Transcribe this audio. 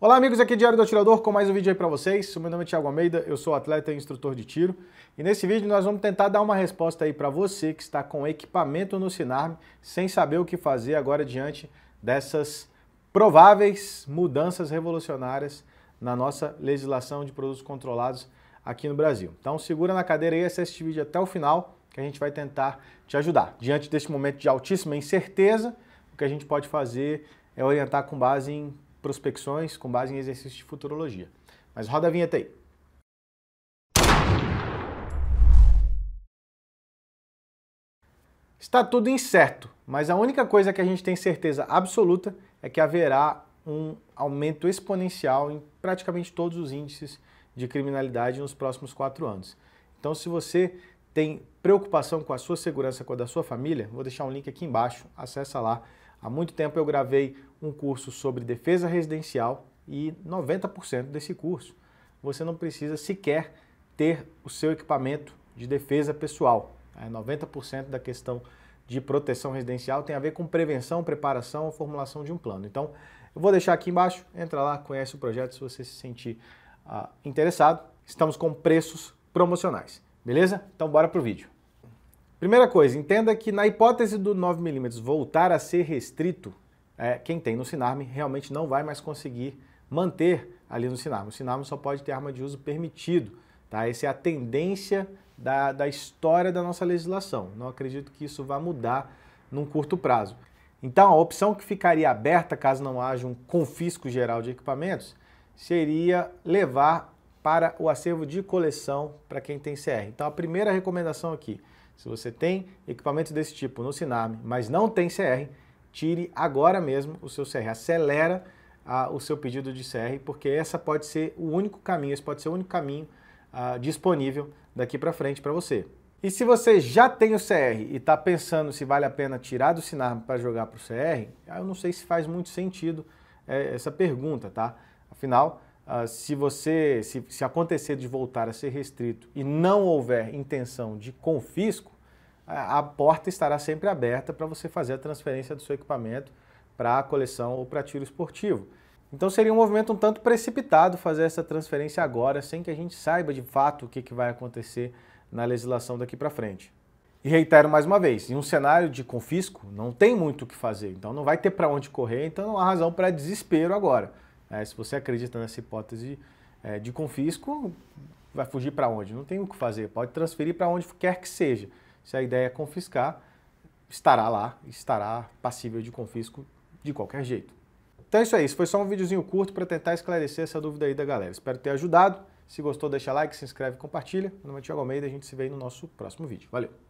Olá amigos, aqui é Diário do Atirador com mais um vídeo aí para vocês. O meu nome é Thiago Almeida, eu sou atleta e instrutor de tiro. E nesse vídeo nós vamos tentar dar uma resposta aí para você que está com equipamento no Sinarm, sem saber o que fazer agora diante dessas prováveis mudanças revolucionárias na nossa legislação de produtos controlados aqui no Brasil. Então segura na cadeira e assiste esse vídeo até o final que a gente vai tentar te ajudar. Diante deste momento de altíssima incerteza, o que a gente pode fazer é orientar com base em prospecções com base em exercícios de futurologia. Mas roda a vinheta aí. Está tudo incerto, mas a única coisa que a gente tem certeza absoluta é que haverá um aumento exponencial em praticamente todos os índices de criminalidade nos próximos quatro anos. Então, se você tem preocupação com a sua segurança, com a da sua família, vou deixar um link aqui embaixo, acessa lá Há muito tempo eu gravei um curso sobre defesa residencial e 90% desse curso você não precisa sequer ter o seu equipamento de defesa pessoal. 90% é, da questão de proteção residencial tem a ver com prevenção, preparação ou formulação de um plano. Então, eu vou deixar aqui embaixo, entra lá, conhece o projeto se você se sentir ah, interessado. Estamos com preços promocionais, beleza? Então bora pro vídeo. Primeira coisa, entenda que na hipótese do 9mm voltar a ser restrito, é, quem tem no Sinarme realmente não vai mais conseguir manter ali no Sinarme. O Sinarme só pode ter arma de uso permitido, tá? Essa é a tendência da, da história da nossa legislação. Não acredito que isso vá mudar num curto prazo. Então, a opção que ficaria aberta caso não haja um confisco geral de equipamentos seria levar para o acervo de coleção para quem tem CR. Então, a primeira recomendação aqui, se você tem equipamento desse tipo no siname, mas não tem CR, tire agora mesmo o seu CR, acelera ah, o seu pedido de CR, porque essa pode ser o único caminho, esse pode ser o único caminho ah, disponível daqui para frente para você. E se você já tem o CR e está pensando se vale a pena tirar do siname para jogar para o CR, eu não sei se faz muito sentido é, essa pergunta, tá? Afinal, Uh, se você se, se, acontecer de voltar a ser restrito e não houver intenção de confisco, a, a porta estará sempre aberta para você fazer a transferência do seu equipamento para a coleção ou para tiro esportivo. Então seria um movimento um tanto precipitado fazer essa transferência agora, sem que a gente saiba de fato o que, que vai acontecer na legislação daqui para frente. E reitero mais uma vez, em um cenário de confisco não tem muito o que fazer, então não vai ter para onde correr, então não há razão para desespero agora. É, se você acredita nessa hipótese é, de confisco, vai fugir para onde? Não tem o que fazer. Pode transferir para onde quer que seja. Se a ideia é confiscar, estará lá, estará passível de confisco de qualquer jeito. Então é isso aí, isso foi só um videozinho curto para tentar esclarecer essa dúvida aí da galera. Espero ter ajudado. Se gostou, deixa like, se inscreve, compartilha. Meu nome é Thiago Almeida, a gente se vê aí no nosso próximo vídeo. Valeu!